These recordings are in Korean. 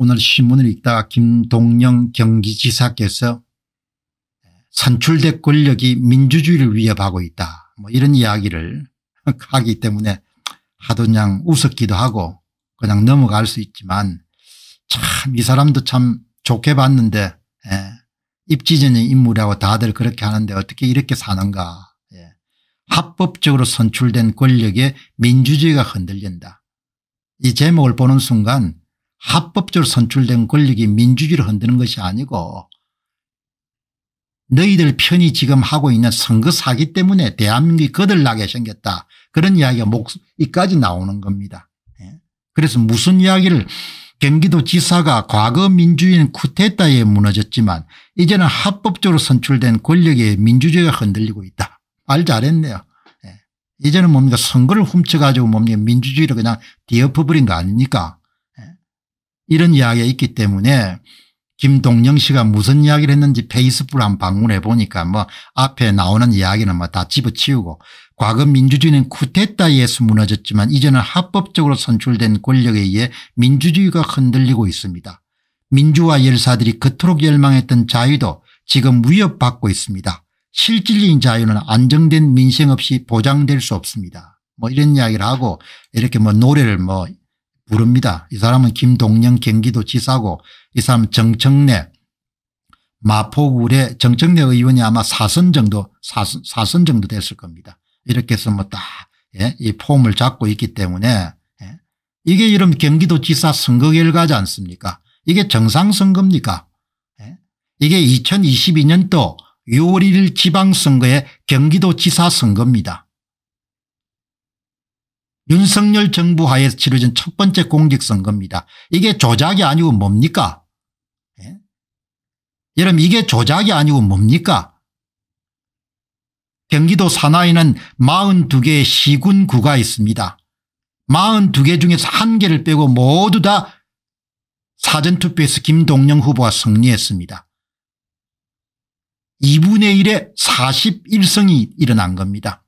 오늘 신문을 읽다가 김동영 경기지사께서 선출된 권력이 민주주의를 위협하고 있다 뭐 이런 이야기를 하기 때문에 하도 그냥 웃었기도 하고 그냥 넘어갈 수 있지만 참 이 사람도 참 좋게 봤는데 예. 입지전의 인물이라고 다들 그렇게 하는데 어떻게 이렇게 사는가 예. 합법적으로 선출된 권력에 민주주의가 흔들린다 이 제목을 보는 순간 합법적으로 선출된 권력이 민주주의를 흔드는 것이 아니고 너희들 편이 지금 하고 있는 선거 사기 때문에 대한민국이 거들나게 생겼다. 그런 이야기가 목이까지 나오는 겁니다. 예. 그래서 무슨 이야기를 경기도 지사가 과거 민주인 쿠테타에 무너졌지만 이제는 합법적으로 선출된 권력에 민주주의가 흔들리고 있다. 말 잘했네요. 예. 이제는 뭡니까 선거를 훔쳐가지고 뭡니까 민주주의를 그냥 뒤엎어버린 거 아닙니까 이런 이야기가 있기 때문에 김동영 씨가 무슨 이야기를 했는지 페이스북을 한번 방문해 보니까 뭐 앞에 나오는 이야기는 뭐 다 집어치우고 과거 민주주의는 쿠데타에서 무너졌지만 이제는 합법적으로 선출된 권력에 의해 민주주의가 흔들리고 있습니다. 민주화 열사들이 그토록 열망했던 자유도 지금 위협받고 있습니다. 실질적인 자유는 안정된 민생 없이 보장될 수 없습니다. 뭐 이런 이야기를 하고 이렇게 뭐 노래를 뭐 부릅니다. 이 사람은 김동영 경기도지사고 이 사람 은 정청래 마포구의 정청래 의원이 아마 4선 정도 사선, 사선 정도 됐을 겁니다. 이렇게 해서 뭐 딱이 예? 폼을 잡고 있기 때문에 예? 이게 이런 경기도지사 선거 결과지 않습니까 이게 정상선거입니까 예? 이게 2022년도 6월 1일 지방선거의 경기도지사 선거입니다. 윤석열 정부 하에서 치러진 첫 번째 공직선거입니다. 이게 조작이 아니고 뭡니까? 예? 여러분 이게 조작이 아니고 뭡니까? 경기도 산하에는 42개의 시군구가 있습니다. 42개 중에서 한 개를 빼고 모두 다 사전투표에서 김동영 후보가 승리했습니다. 2분의 1에 41성이 일어난 겁니다.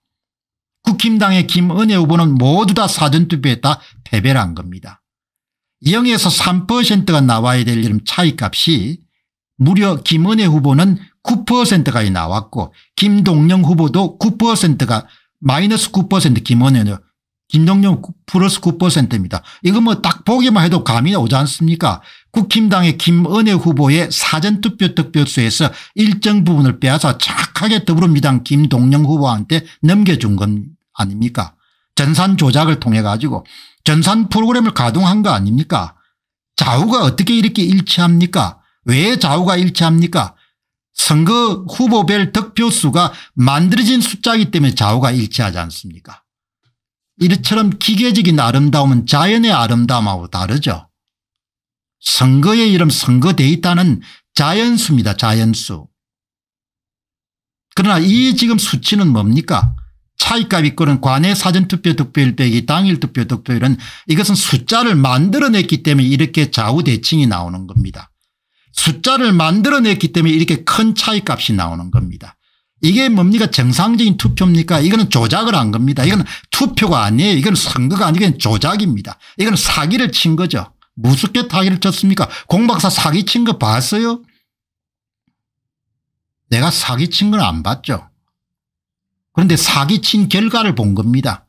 국힘당의 김은혜 후보는 모두 다 사전투표했다 패배를 한 겁니다. 0에서 3%가 나와야 될 이름 차이값이 무려 김은혜 후보는 9가 나왔고 김동영 후보도 9%가 마이너스 9% 김은혜는 김동영 플러스 9%입니다. 이거 뭐 딱 보기만 해도 감이 오지 않습니까 국힘당의 김은혜 후보의 사전투표 득표수에서 일정 부분을 빼앗아 착하게 더불어민당 김동영 후보한테 넘겨준 겁니다. 아닙니까 전산 조작을 통해 가지고 전산 프로그램을 가동한 거 아닙니까 좌우가 어떻게 이렇게 일치합니까 왜 좌우가 일치합니까 선거 후보별 득표수가 만들어진 숫자이기 때문에 좌우가 일치하지 않습니까 이처럼 기계적인 아름다움은 자연의 아름다움하고 다르죠. 선거의 이름 선거 데이터는 자연수입니다. 자연수. 그러나 이 지금 수치는 뭡니까 사익값 이끄는 관외 사전투표 득표일 빼기 당일 투표 득표율은 이것은 숫자를 만들어냈기 때문에 이렇게 좌우대칭이 나오는 겁니다. 숫자를 만들어냈기 때문에 이렇게 큰 차이값이 나오는 겁니다. 이게 뭡니까 정상적인 투표입니까 이거는 조작을 한 겁니다. 이건 투표가 아니에요. 이건 선거가 아니고 조작입니다. 이건 사기를 친 거죠. 무섭게 타기를 쳤습니까 공박사 사기 친 거 봤어요 내가 사기 친 건 안 봤죠. 그런데 사기친 결과를 본 겁니다.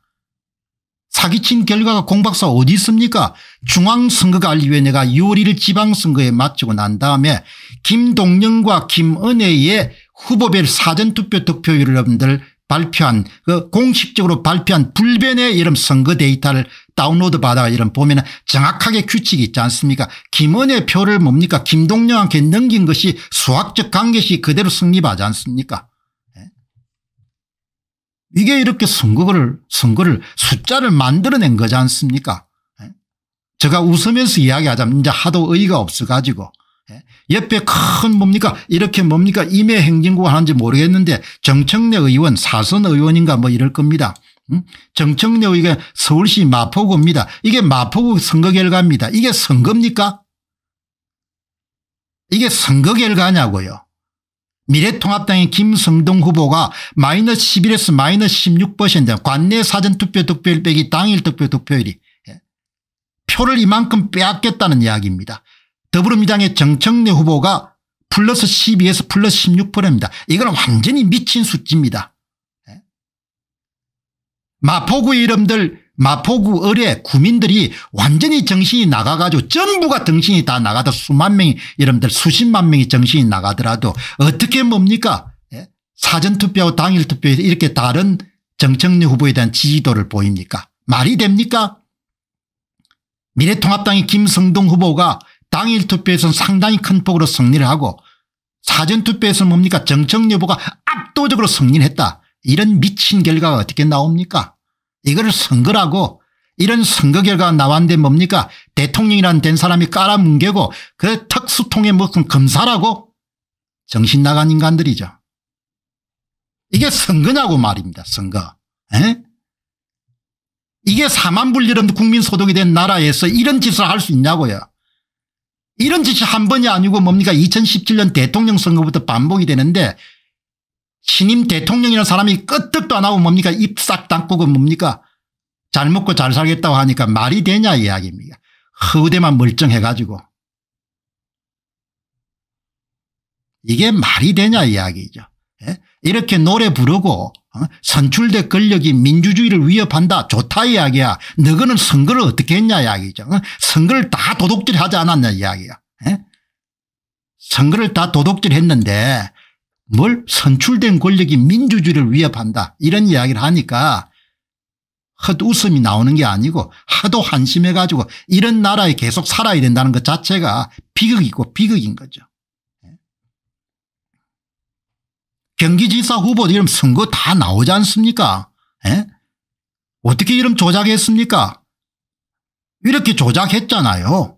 사기친 결과가 공박사 어디 있습니까 중앙선거관리위원회가 6월 1일 지방선거에 마치고 난 다음에 김동영과 김은혜의 후보별 사전투표 득표율을 여러분들 발표한 그 공식적으로 발표한 불변의 이런 선거 데이터를 다운로드 받아 이런 보면 정확하게 규칙이 있지 않습니까 김은혜 표를 뭡니까 김동영한테 넘긴 것이 수학적 관계시 그대로 승립하지 않습니까 이게 이렇게 선거를 선거를 숫자를 만들어낸 거지 않습니까 예? 제가 웃으면서 이야기하자면 이제 하도 의의가 없어가지고 예? 옆에 큰 뭡니까 이렇게 뭡니까 임해 행진구 하는지 모르겠는데 정청래 의원 사선 의원인가 뭐 이럴 겁니다. 정청래 의원 서울시 마포구입니다. 이게 마포구 선거 결과입니다. 이게 선거입니까? 이게 선거 결과냐고요. 미래통합당의 김성동 후보가 마이너스 11에서 마이너스 16%인데 관내 사전투표 득표율 빼기 당일 투표 득표율이 예, 표를 이만큼 빼앗겼다는 이야기입니다. 더불어민주당의 정청래 후보가 플러스 12에서 플러스 16%입니다. 이건 완전히 미친 수치입니다. 예. 마포구 의 이름들 마포구 의뢰 구민들이 완전히 정신이 나가가지고 전부가 정신이 다나가다 수만 명이 여러분들 수십만 명이 정신이 나가더라도 어떻게 뭡니까 예? 사전투표하고 당일투표에서 이렇게 다른 정청래 후보에 대한 지지도를 보입니까 말이 됩니까 미래통합당의 김성동 후보가 당일투표에서는 상당히 큰 폭으로 승리를 하고 사전투표에서는 뭡니까 정청래 후보가 압도적으로 승리를 했다 이런 미친 결과가 어떻게 나옵니까 이걸 선거라고 이런 선거 결과가 나왔는데 뭡니까 대통령이란 된 사람이 깔아뭉개고 그특수통에 무슨 검사라고 정신 나간 인간들이죠. 이게 선거냐고 말입니다. 선거. 에? 이게 사만불리름 국민소득이 된 나라에서 이런 짓을 할 수 있냐고요. 이런 짓이 한 번이 아니고 뭡니까 2017년 대통령 선거부터 반복이 되는데 신임 대통령이라는 사람이 끄떡도 안 하고 뭡니까 입싹 담고 뭡니까 잘 먹고 잘 살겠다고 하니까 말이 되냐 이야기입니다. 허우대만 멀쩡해가지고 이게 말이 되냐 이야기죠. 예? 이렇게 노래 부르고 어? 선출대 권력이 민주주의를 위협한다 좋다 이야기야. 너거는 선거를 어떻게 했냐 이야기죠. 어? 선거를 다 도둑질하지 않았냐 이야기야. 예? 선거를 다 도둑질했는데 뭘 선출된 권력이 민주주의를 위협한다 이런 이야기를 하니까 헛웃음이 나오는 게 아니고 하도 한심해 가지고 이런 나라에 계속 살아야 된다는 것 자체가 비극이고 비극인 거죠. 예. 경기지사 후보 이름 선거 다 나오지 않습니까 에? 예? 어떻게 이름 조작했습니까 이렇게 조작했잖아요.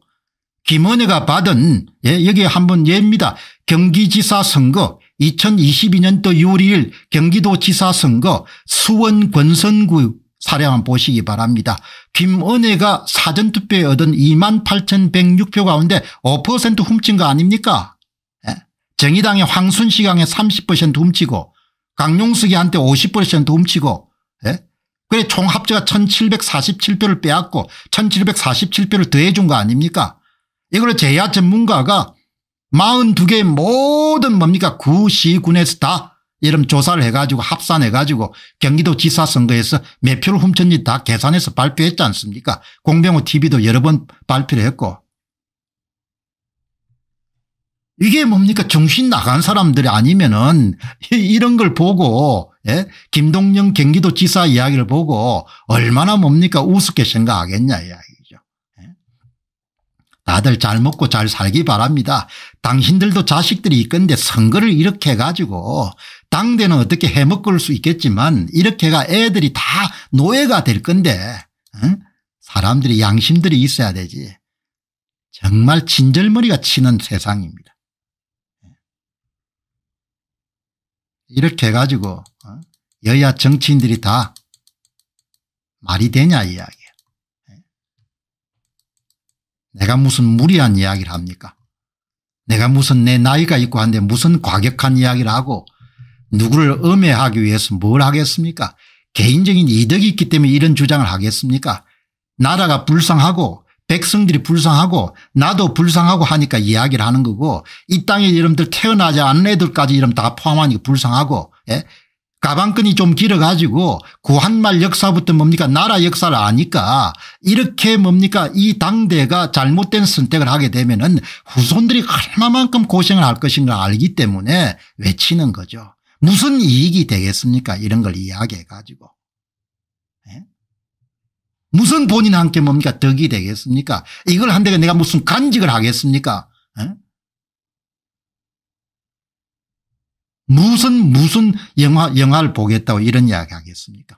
김은혜가 받은 예, 여기 에 한 번 예입니다. 경기지사 선거 2022년 도 6월 2일 경기도지사 선거 수원 권선구 사례 한 보시기 바랍니다. 김은혜가 사전투표에 얻은 2 8,106표 가운데 5% 훔친 거 아닙니까? 예. 정의당의 황순시강에 30% 훔치고 강용석이한테 50% 훔치고 예? 그래 총합제가 1,747표를 빼앗고 1,747표를 더해준 거 아닙니까? 이걸 제야 전문가가 42개의 모든 뭡니까 구시군에서 다 이름 조사를 해가지고 합산해가지고 경기도 지사 선거에서 몇 표를 훔쳤는다 계산해서 발표했지 않습니까 공병호 tv도 여러 번 발표를 했고 이게 뭡니까 정신 나간 사람들이 아니면은 이런 걸 보고 예? 김동영 경기도 지사 이야기를 보고 얼마나 뭡니까 우습게 생각하겠냐 이야기. 다들 잘 먹고 잘 살기 바랍니다. 당신들도 자식들이 있건데 선거를 이렇게 해가지고 당대는 어떻게 해먹을 수 있겠지만 이렇게가 애들이 다 노예가 될 건데 응? 사람들이 양심들이 있어야 되지. 정말 진절머리가 치는 세상입니다. 예. 이렇게 해가지고 어? 여야 정치인들이 다 말이 되냐 이야기. 내가 무슨 무리한 이야기를 합니까 내가 무슨 내 나이가 있고 한데 무슨 과격한 이야기를 하고 누구를 음해하기 위해서 뭘 하겠습니까 개인적인 이득이 있기 때문에 이런 주장을 하겠습니까 나라가 불쌍하고 백성들이 불쌍하고 나도 불쌍하고 하니까 이야기를 하는 거고 이 땅에 이름들 태어나지 않은 애들까지 이름 다 포함하니까 불쌍하고 예? 가방끈이 좀 길어가지고 구한말 역사부터 뭡니까 나라 역사를 아니까 이렇게 뭡니까 이 당대가 잘못된 선택을 하게 되면 은 후손들이 얼마만큼 고생을 할 것인가 알기 때문에 외치는 거죠. 무슨 이익이 되겠습니까 이런 걸 이야기해 가지고. 예? 무슨 본인한테 뭡니까 덕이 되겠습니까 이걸 한 대가 내가 무슨 간직을 하겠습니까 네? 무슨 무슨 영화 영화를 보겠다고 이런 이야기 하겠습니까?